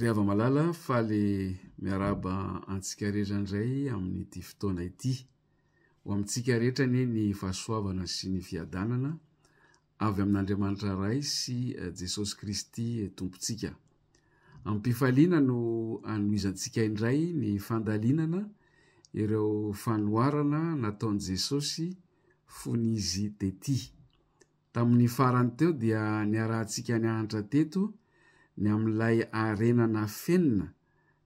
rehava malala fa le miaraba antsika rehetra indray amin'nyty fotoana ity ho amintsika rehetra ny ny fahasoavana sy ny fiadanana avy amin'n'andriamanitra ray sy eh, jesosy kristy e tompotsika ampifaliana no anoizantsika indray ny fandalinana ireo fanoarana nataon' jesosy fo ny izy teti tamin'ny farany teo dia ny arahantsika ny ahantra teto ny amin'n'ilay arenana fenina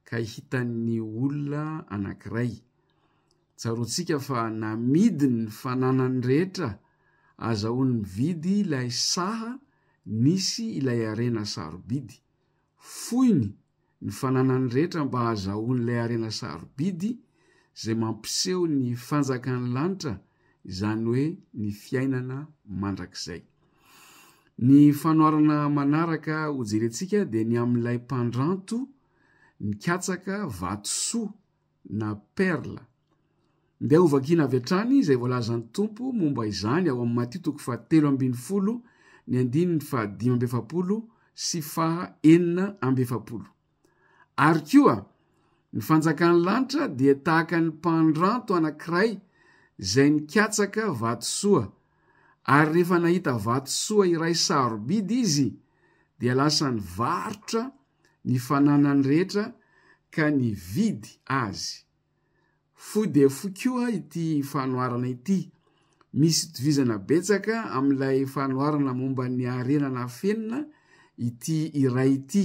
ka ihitan'ny olona anankiray tsarotsika fa namidiny ny fananany rehetra azahoan'ny vidy ilay saha nisy ilay arena sarobidy foiny ny fananan'ny rehetra mba azahoan'ilay arena sarobidy zay mampiseho ny fanjakan'ny lanitra zany hoe ny fiainana mandrakzay ny fanoarana manaraka ho jeryatsika de ny amin'n'ilay mpandranto ni katsaka vato soa na perla ndeha ovakina avy antrany zay voalazany tompo momba izany ao amin'n matitoko fatelo abn'ny folo ny andininy faadimbefaolo sy fa enina abefolo ary koa ny fanjakany lanitra di tahaka ny mpandranto anank'iray zay nikatsaka vato soa ary rehefa nahita vato soa iray sarobidy izy de lasany varotra ny fananany rehetra ka ny vidy azy fo de fo koa ity fanoarana ity misy divizana betsaka amin'ilay fanoarana momba ny arenana fenina ity iray ity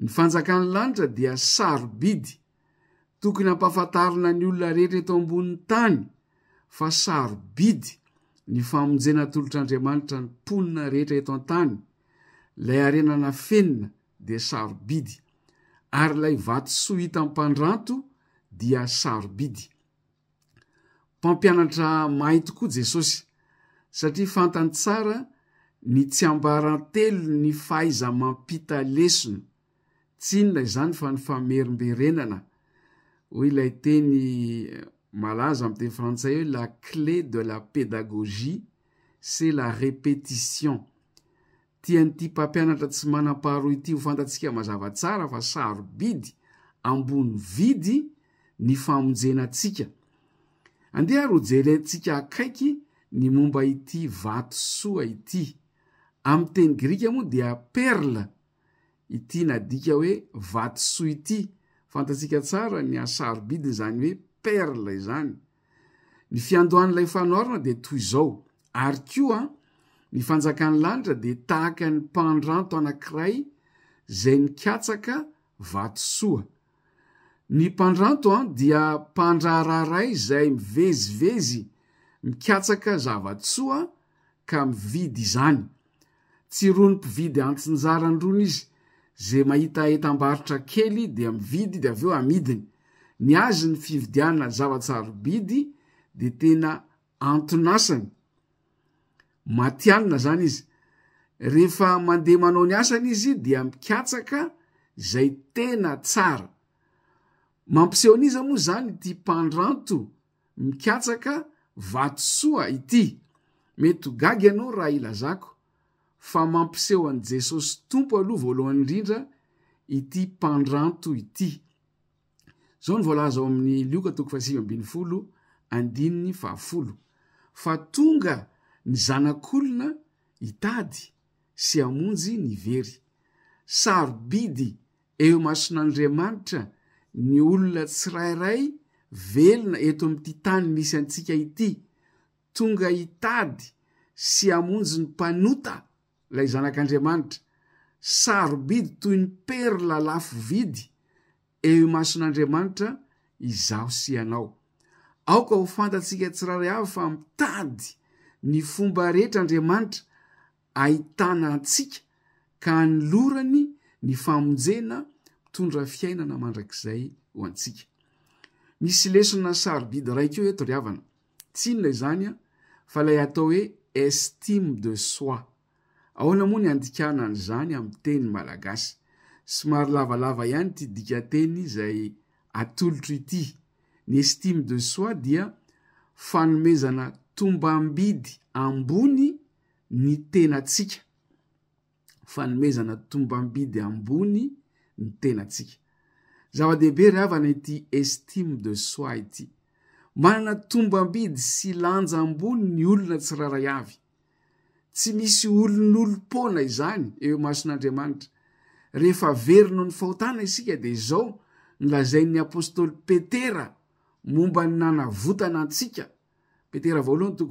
ny fanjakany lanitra dia sarobidy tokony ampahafantarina ny olona rehetra eto ambonin'ny tany fa saro-bidy Ni fam zena tul chan reman chan pun rete eton tani. Le a renan a fen de sarbidi. Ar la i vat sou itan pandrantu di a sarbidi. Panpyan an chan mayt kou zesosi. Chati fan tan tsara, ni tsyan baran tel ni fay zaman pita leson. Tsin la zan fan fam mer mbe renan a. Ou ilay teni... malaza am' teny frantsay hoe la cle de la pédagogie ce la repétition tia n'ty mpampianatra tsy manam-paharoa ity ho fantatsika mazava tsara fa saro bidy ambony vidy ny famonjenatsika andeha ro jereantsika akaiky ny momba ity vato soa ity am'y teny grika moa dia perle ity nadika hoe vato soa ity fantatsika tsara ny asaro bidy zany oe perle zany ny fiandohan'lay fanaorana de toy zao ary koa ny fanjakany lanitra de tahaka ny mpandranto anak'iray zay mikatsaka vatosoa ny mpandranto a dia mpandrararay zay mivezivezy mikatsaka zava-tsoa ka mividy zany tsy ronompividy antsonjara ndrony izy ze mahita etambaritra kely de mividy dy aveo amidiny ny azo ny fividiana zavatsarobidy de tena anton'asany matianina zany izy rehefa mandeha manao ny asany izy dia mikatsaka zay tena tsara mampiseho ana izy amoa zany ty mpandranto mikatsaka vatosoa ity mety o gagy anao raha ilazako fa mampiseho an' jesosy tompo aloha voalohany indrindra ity mpandranto ity zao ny volaza o amin'ny lioka tokffolo andinny afolo fa tonga ny zanak'olona itady sy amonjy ny very sarobidy eo mason'andriamanitra ny olona tsi rairay velona eto ami'yty tany misy antsika ity tonga itady sy amonjy ny mpanota lay zanak'andriamanitra sarobidy toy ny perla lafo vidy eo mason'andriamanitra izaho sihanao aoka ho fantatsika tsirary hava fa mitady ny fomba rehetra andriamanitra ahitana atsika ka ny lorany ny famonjena mitondra fiainana mandrak'izay ho antsika misy lesona sarobidy raikeo etoriavana tsinonay zany a fa lay atao hoe estime de soi ao ana moa ny andikanany zany ami'ny tenyny malagasy somary lavalava ihany ty dikateny zay atolotry ity ny estime de soi dia fanomezana tomba mbidy ambony ny tena atsika fanomezana tombaambidy ambony ny tenaatsika zava-dehibe ry avana ity estime de soi ity manana tomba ambidy sy lanja ambony ny olona tsy raray avy tsy misy olon'olo pona izany eo mason'andriamanitra rehefa verono ny fahotana isika de izao nylazain'ny apôstôly petera momba ny nanavotana antsikapetrto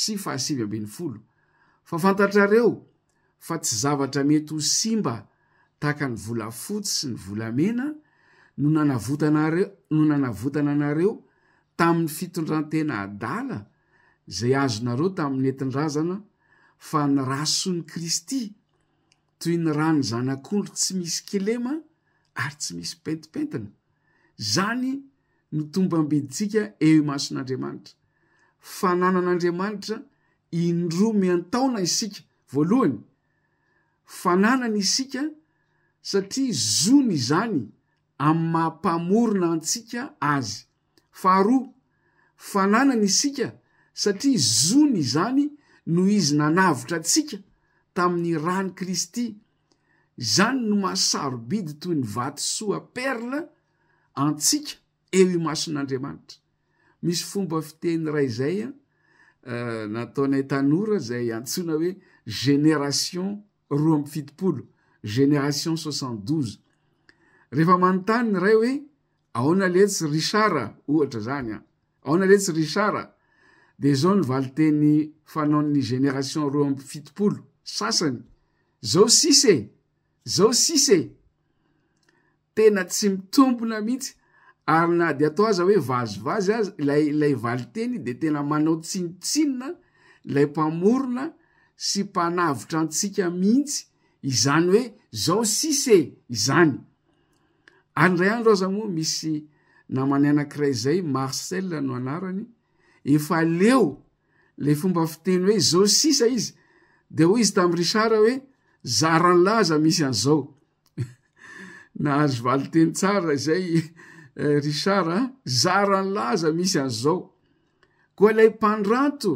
sy hoa fantrreo fa tsy zavatra mety ho simba tahaka ny volafotsy sy ny volamena vno nanavotana anareo tamin'ny fitondrantena adala zay azonareo tamin'ny entindrazana fa ny rasony kristy toy ny rany zanak'ondro tsy misy kilema ary tsy misy pentipentina zany no tomba ambiditsika eo mason'andriamanitra fananan'andriamanitra indromyan-taona isika voalohany fananany isika satria zony zany am'ny maampamorona antsika azy faharoa fananany isika satria zony zany no izy nanavitra tsika ay rany kristy zany no masaro bidy toy ny vaty soa perle antsika eoi mason'andriamanitra misy fomba fiteny ray zay a eh, nataona e tanora zay antsoina hoe genération roa amby fitipolo genération soxd rehefa manontanny ray hoe aona letsy risara ohatra zany a ah. aona letsy risara de zao ny valy teny fanao'ny genération roa ambfi sasany zao sis e zao sis e tena tsy mitompona mihitsy ary na de atao aza hoe vazivazy azy lay lay vali teny de tena manao tsinitsinina lay mpamorona sy mpanavitra antsika mihitsy izany hoe zao sis e izany ary ndray andro aza moa misy namanay anakiray zay marcel no anarany efa leo ley fomba fiteny hoe zao sisa izy de hoy izy tam' risara hoe zaranylaza misy an'zao nahazo valy teny tsara zay risara zaran'laza misy an'izao ko lay mpandrato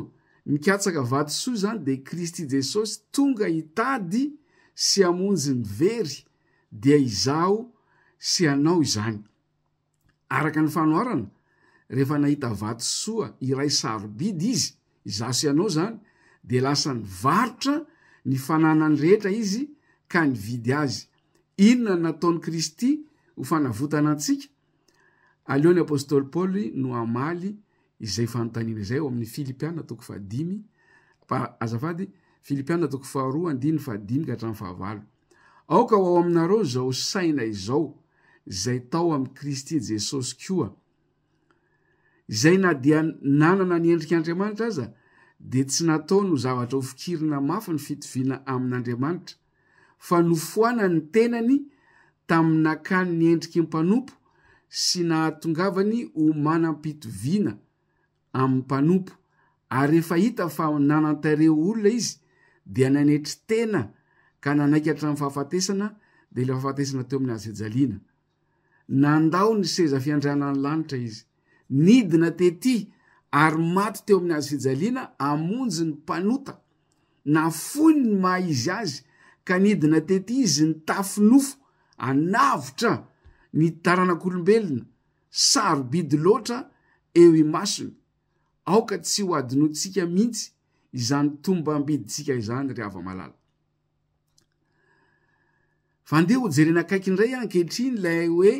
mikatsaka vato soa zany de kristy jesosy tonga hitady sy amonjy ny very dea izao sy anao zany araky ny fanoarana rehefa nahita vato soa iray sarobidy izy izah sy ianao zany de lasany varotra ny fanana ny rehetra izy ka ny vidy azy inona nataon'ny kristy ho fanavotana antsika aleony apôstôly paoly no amaly izay fanontanina zay ao amin'ny filipiaa toadizdiliiaaoka oao aminareo zao saina izao zay tao ami'y kristy jesosy koa zay na dia nanana ny endrik'andriamanitra aza de tsy natao no zavatra hofikirina mafy ny fitoviana amin'andriamanitra fa nofoana ny tenany tami'ny nakany ny endriky mpanompo sy nahatongavany ho manampitoviana amin'ny mpanompo ary refa hita fa nanantareo olona izy di nanetry tena ka nanaikahatra n'ny fahafatesana de le fahafatesana teo amin'ny asejaliana nandao ny seza fiandrianany lanitra izy nidina tety ary maty teo amin'ny azy fijaliana amonjy ny mpanota na fony ny maha izy azy ka nidina tety izy ny tafi nofo anavitra ny daranak'olombelona saro bidy loatra eo i masony aoka tsy ho adinotsika mihitsy izany tomba ambiditsika izany ry avamalala fa ndeha ho jerena akaiky indray ankehitriny lay oe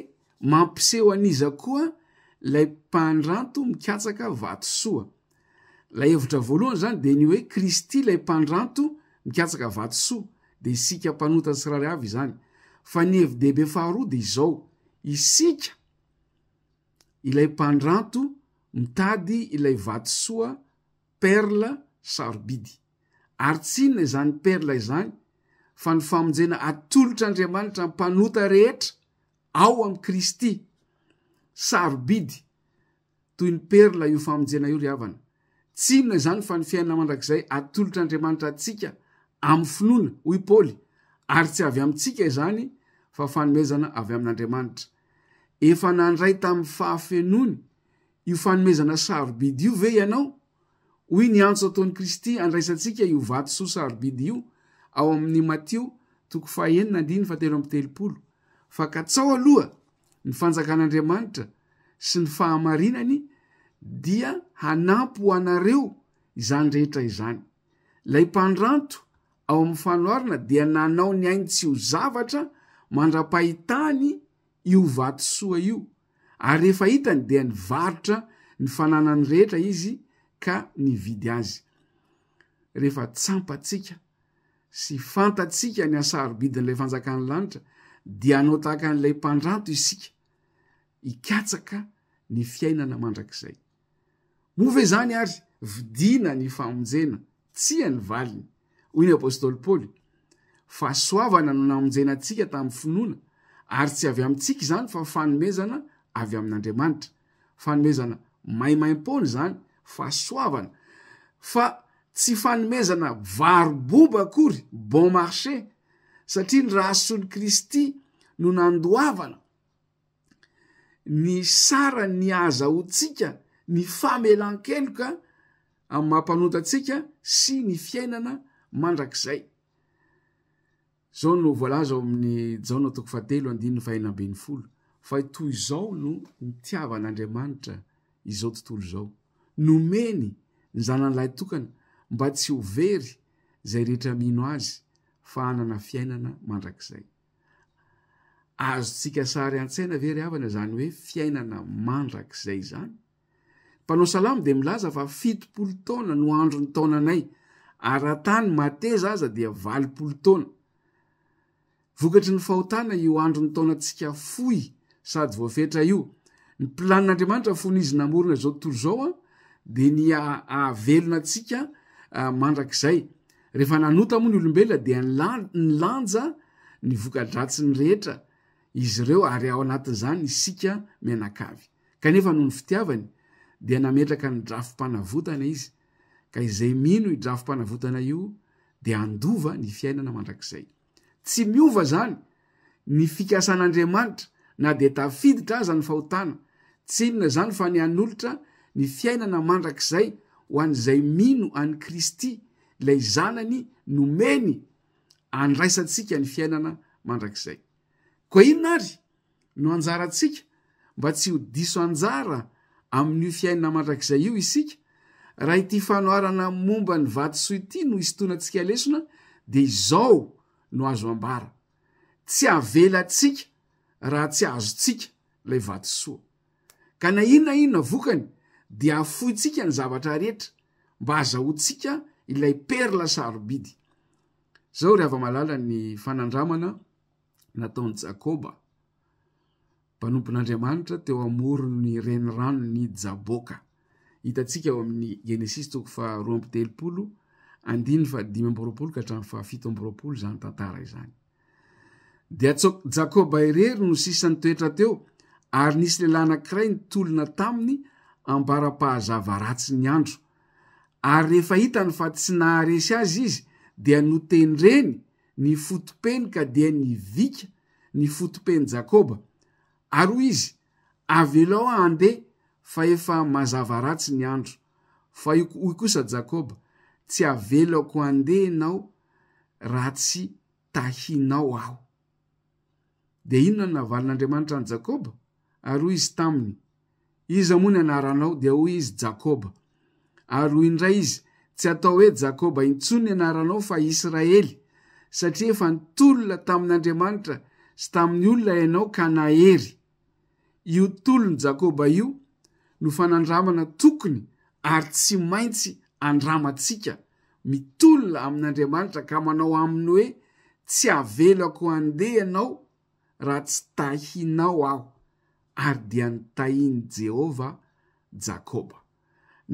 mampiseho an'izaa koa lay mpandranto mikatsaka vato soa la evitra voalohany zany de ny hoe kristy lay mpandranto mikatsaka vato soa de isika mpanota si rary avo izany fa ny evidehibe faharoade izao isika ilay mpandranto mitady ilay vato soa perla sarobidy ary tsinona zany perla zany fa ny famonjena atolotr' andriamanitra npanota rehetra ao am' kristy sarobidy toy ny perla io famonjena io ryavana tsynonazany fa ny fiainana mandrakzay atolotr'andramantra tsika ay iona y ary tsy avyamintsikazany fa fanomezana avy ami'n'andramanitra nandray ta'y fahafenony io fanomezana sarobidyio ve ianao y nyanto ataon'ny kristy andraisatsika iovato so sarobidy io ao amn'ny matio too aetet ny fanjakan'andriamanitra sy ny fahamarinany dia hanampo o anareo izany rehetra izany lay mpandranto ao amn'ny fanoarina dia nanao ny ainytsy io zavatra mandra-pahitany io vatosoa io ary rehefa itany dea nyvaritra ny fananany rehetra izy ka ny vidy azy rehefa tsampatsika sy fantatsika ny asarobidin'lay fanjakany lanitra dia anao tahaka n'lay mpandranto isika ikatsaka ny fiainana mandrakzay moa ve zany ary vidina ny famonjena tsia ny valiny hoy ny apôstoly paoly fahsoavana no namonjena antsika tamin'ny finoana ary tsy avy amintsika zany fa fanomezana avy amin'andriamanitra fanomezana maimaimpony zany fahsoavana fa tsy fanomezana varoboba akory bon marche satria ny raha solo kristy no nandoavana ny sara ny azahotsika ny famelan-keloka am'y mampanotatsika sy ny fiainana mandrak'zay zao no voalaza ao amin'ny jaonao toko fahatelo andinny fahinaben'ny folo fa itoy izao no mitiavan'andriamanitra izao tontolo zao nomeny ny zanan'lay tokana mba tsy ho very zay rehetra mino azy fa anana fiainana mandrak'zay azotsika sary antsainaveryavna zany oe fiainana mandrakzay zany mpanao salam de milaza fa fitpolo taona no andro ny taonanay aratany mate zaza de valpolo taona vokatry ny fahotana io andro ny taonaatsika foy sady voafetra io ny mlanin'dmantra fonizy naona zao tozaoa de nyeona adrakzayea moa ny olobelona de ny lanja ny vokadratsy ny rehetra izy ireo ary ao anatin'zany isika mianakavy kanefa noho ny fitiavany de nametraka ny drafompanavotana izy ka izay mino idrafom-panavotana io de andova ny fiainana mandrak'zay tsy miova zany ny fikasan'andriamanitra na de tafiditra aza ny fahotana tsy imina zany fa ny an'olotra ny fiainana mandrak'zay ho an'izay mino any kristy lay zanany nomeny andraisatsika ny fiainana mandrakzay k inona ary no anjarantsika mba tsy ho diso anjara amin'n'io fiainna mandrak'izay io isika raha ity fanoarana momba ny vatosoa ity no istoanantsika lesona de izao no azo ambara tsy avelatsika raha tsy azotsika lay vatosoa ka na inona inona vokany de ahfotsika ny zavatra rehetra mba azahoatsika ilay perla saro bidy zao ry ava malalany fanandramana nataony jakôba mpanompon'andriamanitra teo amoro ny renirano ny jabôka hitaika eoam'ygenessy de -jakôba irery no sisany toetra teo ary nisy lehlahy nankiray ny tolona taminy ambara-pahazava ratsy ny andro ary rehefa hitany fa tsy naharesy azy izy dea no teny reny ny fotopeny ka dia ny vika ny foto-peny jakôba ary oy izy avelo aho andeha fa efa mazava ratsy ny andro fa iok hoy kosa jakoba tsy avelo ako andenao ratsy tahinao aho de ino noa ny navalin'andriamanitra any jakôba ary hoy izy taminy izy amoa ny anaranao de hoy izy jakôba ary hoy indray izy tsy atao hoe jakôba intsonyny anaranao faisraely satria efa nitolona tamin'andriamanitra sy tamin'ny olona ianao ka nahery io tolony jakoba io no fanandramana tokony ary tsy maintsy andramantsika mitolona amin'andriamanitra ka manao aminy hoe tsy aveloako andeha ianao raha tsy tahinao aho ary dia nitahiany jehova jakoba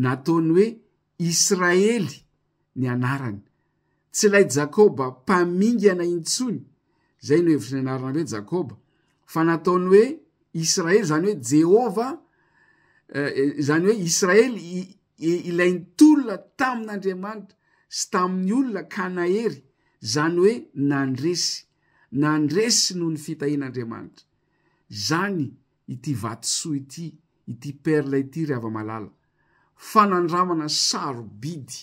nataony hoe israely ny anarany tsy ilay jakoba mpamingana intsony zay no evitry ny anarana le jakoba fa nataony hoe israely zany hoe jehova eh, eh, zany hoe israely iilaynytolona tamin'andriamanitra sy tamin'ny olona kanahery zany hoe nandresy nandresy noho ny fitahin'andriamanitra zany ity vatosoa ity ity perle ity ry avamalala fanandramana sarobidy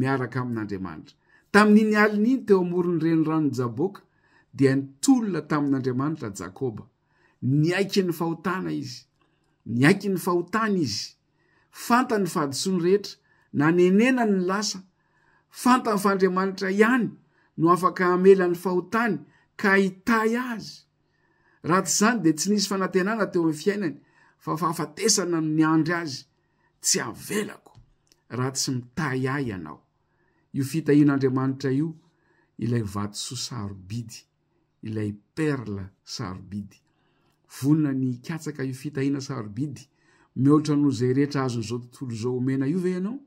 miaraka amin'andriamanitra tamin'iny alin' iny teo amoro ny reny ranony jabôka dea nitolona tamin'n'andriamanitra jakôba nyaiky ny fahotana izy nyaiky ny fahotana izy fantany fahadisoany rehetra nanenena ny lasa fantany fandriamanitra ihany no afaka amelan'ny fahotany ka itay azy raha tsy zany de tsy nisy fanatenana teo amn'ny fiainany fa fahafatesana ny andry azy tsy avelako raha tsy mitay ahy ianao io fitahinaandriamanitra io ilay vato so sarobidy ilay perla sarobidy vonina ny katsaka io fitahina sarobidy miolatra no zay rehetra azon'izao tontolo zao omena io ve ianao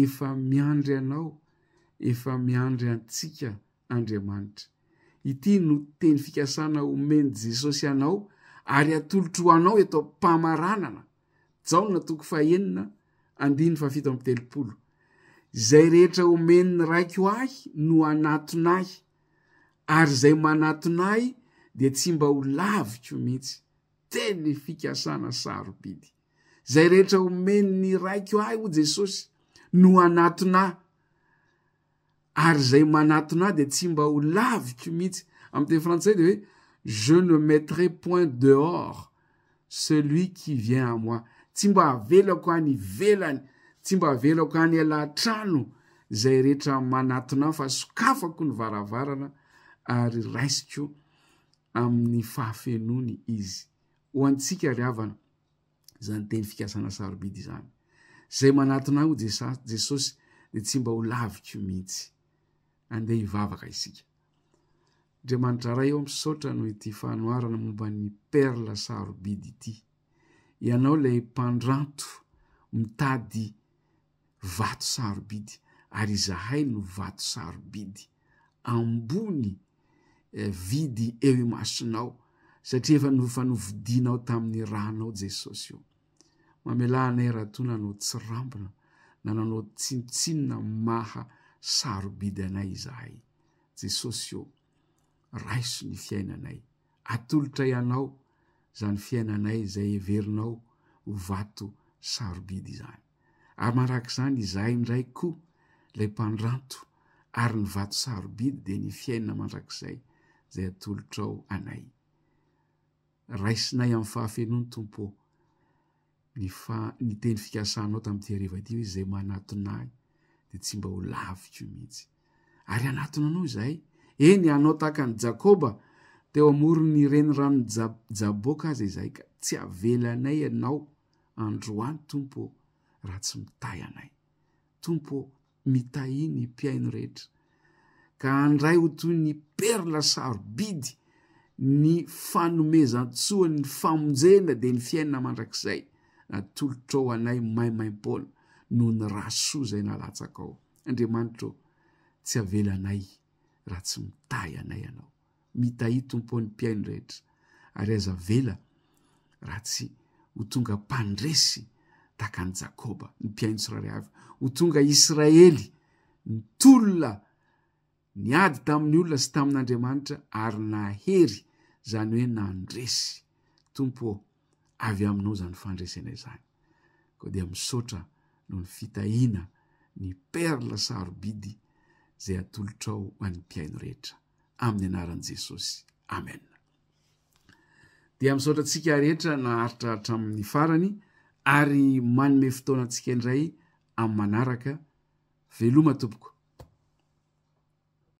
efa miandry anao efa miandry antsika andriamanitra ity no teny fikasana omeny jesosy ianao ary atolotro ho anao eto mpamaranana jaona toko faenina andiny fafito am teloolo zay rehetra homeniny raiko oahy no anaton ahy ary zay manaton ai de tsy mba ho lavikoo mihitsy tely efikasana sarobidy zay rehetra homeniny raiko o ahy o jesosy no anatonay ary zay manaton ay de tsy mba ho lavikoo mihitsy am te frantsais de oe je ne mettrai point de hors celui qui vient à moi tsy mba avelako any velany tsy mba avelako any ala trano zay rehetra manaton a fa sokafoko ny varavarana ary raisiko amin'ny fahafenony izy ho antsika ry avana za ny teny fikasana sarobidy zany zay manatonao jesa jesosy de tsy mba holavik mihintsy andeak isikaeomsotranohtyfanorna momba ny perla sarobidy ity ianao lay mpandranto mitady vato sarobidy ary zahay no vato sarobidy ambony eh, vidy eo i masinao satria efa nofanovodinao tamin'ny ranao jesosy io mamela nay rahatoy nanao tsirambona na nanao tsinitsinina maha sarobidy anay zahay jesosy io raiso ny fiainanay atolotra ianao zany fiainanay zay everinao ovato sarobidy zany ary mandrak'zany izay ndray ko la mpandranto ary ny vato sarobidy de ny fiainana mandrakzay zay atolotrao anay raisinay am'y fahafenoany tompo nfny teny fikasanao tamtyarivaty hoe zay manatnay de tsy mba olavik mihtsy ary anatony anao zay eny anao tahaka ny jakôba teo amory ny reny ranony jabôka azy zay ka tsy avela nay anao androany tompo raha tsy mitay anay tompo mitay ny mpiainy rehetra ka andray ho toy ny perla sarobidy ny fanomezantsoany ny famonjena de ny fiaina mandrak'zay natolotrao anay maimaipola noho ny rasoa zay nalatsaka ao andriamanitra tsy avela anay raha tsy mitay anay anao mitay tompo ny mpiaino rehetra ary aza vela raha tsy ho tongampandresy akany jakoba ny piaino syrare avy ho tonga israely ny tolona ny ady tamin'ny olona sy tamin'andriamanitra ary nahery zany hoe nandresy tompo avy aminao zany fandraisana izany ko de misotra no ny fitahina ny perla sarobidy zay atolotrao an'nympiaino rehetra amin'ny anaran' jesosy amen de misaotra ntsika rehetra naharitra hatramin'ny farany ary manome fotoana antsika indray amin'ny manaraka veloma tompoko